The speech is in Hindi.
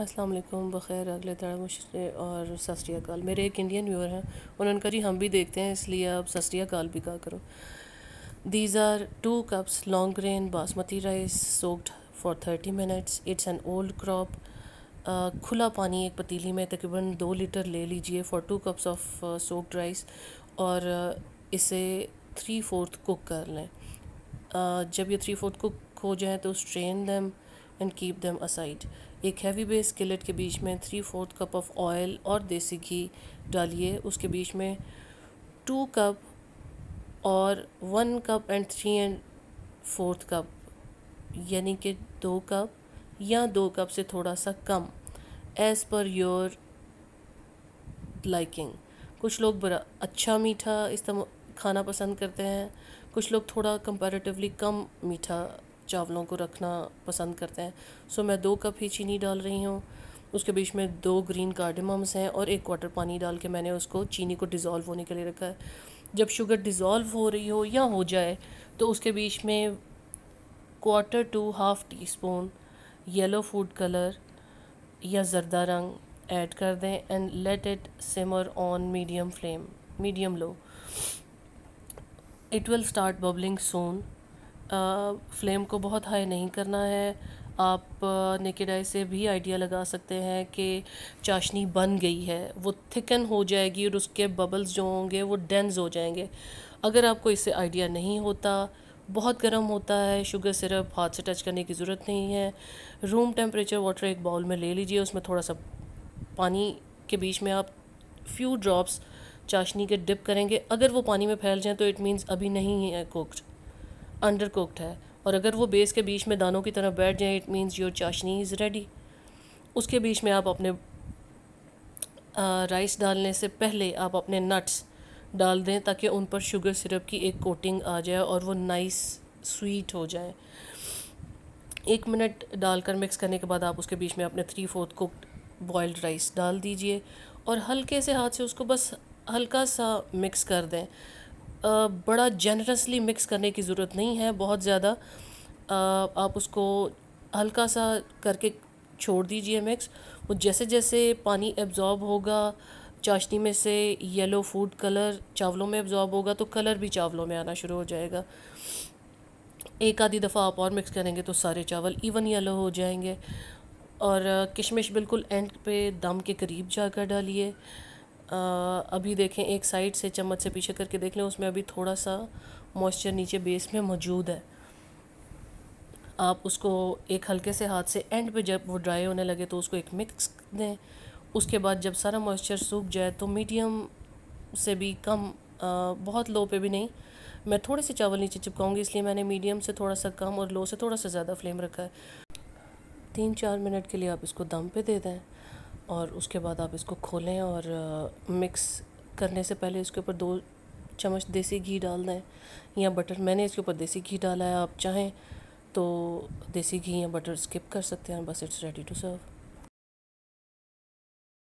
अस्सलाम वालेकुम बखैर अगले तरह मुश्रे और सस्काल मेरे एक इंडियन व्यूअर हैं उन्होंने करी हम भी देखते हैं इसलिए आप सस्काल भी कहा करो these are two cups long grain basmati rice soaked for thirty minutes it's an old crop खुला पानी एक पतीली में तकरीबन दो लीटर ले लीजिए for two cups of soaked rice और इसे थ्री फोर्थ कुक कर लें uh, जब ये थ्री फोर्थ कुक हो जाए तो strain them and keep them aside एक हैवी बेस स्केलेट के बीच में three fourth cup of oil और देसी घी डालिए उसके बीच में टू कप और one cup and three and fourth cup यानी कि दो कप या दो कप से थोड़ा सा कम एज़ पर योर लाइकिंग कुछ लोग बड़ा अच्छा मीठा इस्तेमाल खाना पसंद करते हैं कुछ लोग थोड़ा कंपैरेटिवली कम मीठा चावलों को रखना पसंद करते हैं सो मैं दो कप ही चीनी डाल रही हूँ उसके बीच में दो ग्रीन कार्डमम्स हैं और एक क्वाटर पानी डाल के मैंने उसको चीनी को डिज़ोल्व होने के लिए रखा है जब शुगर डिज़ोल्व हो रही हो या हो जाए तो उसके बीच में quarter to half teaspoon yellow food colour या जरदा रंग ऐड कर दें and let it simmer on medium flame medium low it will start bubbling soon flame को बहुत हाई नहीं करना है आप नेकेड आई से भी आइडिया लगा सकते हैं कि चाशनी बन गई है वो थिकन हो जाएगी और उसके बबल्स जो होंगे वो डेंस हो जाएंगे अगर आपको इससे आइडिया नहीं होता बहुत गर्म होता है शुगर सिरप हाथ से टच करने की ज़रूरत नहीं है रूम टेम्परेचर वाटर एक बाउल में ले लीजिए उसमें थोड़ा सा पानी के बीच में आप फ्यू ड्रॉप्स चाशनी के डिप करेंगे अगर वो पानी में फैल जाए तो इट मीन्स अभी नहीं है कुकड अंडर कुकड है और अगर वो बेस के बीच में दानों की तरफ बैठ जाए it means your chashni is ready उसके बीच में आप अपने राइस डालने से पहले आप अपने नट्स डाल दें ताकि उन पर शुगर सिरप की एक कोटिंग आ जाए और वो नाइस स्वीट हो जाए एक मिनट डालकर मिक्स करने के बाद आप उसके बीच में अपने three fourth cooked boiled rice डाल दीजिए और हल्के से हाथ से उसको बस हल्का सा मिक्स कर दें बड़ा जेनरसली मिक्स करने की ज़रूरत नहीं है बहुत ज़्यादा आप उसको हल्का सा करके छोड़ दीजिए मिक्स वो जैसे जैसे पानी एब्ज़ॉर्ब होगा चाशनी में से येलो फूड कलर चावलों में एब्ज़ॉर्ब होगा तो कलर भी चावलों में आना शुरू हो जाएगा एक आधी दफ़ा आप और मिक्स करेंगे तो सारे चावल इवन येलो हो जाएंगे और किशमिश बिल्कुल एंड पे दम के करीब जाकर डालिए अभी देखें एक साइड से चम्मच से पीछे करके देख लें उसमें अभी थोड़ा सा मॉइस्चर नीचे बेस में मौजूद है आप उसको एक हल्के से हाथ से एंड पे जब वो ड्राई होने लगे तो उसको एक मिक्स दें उसके बाद जब सारा मॉइस्चर सूख जाए तो मीडियम से भी कम आ, बहुत लो पे भी नहीं मैं थोड़े से चावल नीचे चिपकाऊंगी इसलिए मैंने मीडियम से थोड़ा सा कम और लो से थोड़ा सा ज़्यादा फ्लेम रखा है तीन चार मिनट के लिए आप इसको दम पे दे दें और उसके बाद आप इसको खोलें और मिक्स करने से पहले इसके ऊपर दो चम्मच देसी घी डाल दें या बटर मैंने इसके ऊपर देसी घी डाला है आप चाहें तो देसी घी या बटर स्किप कर सकते हैं बस इट्स रेडी टू सर्व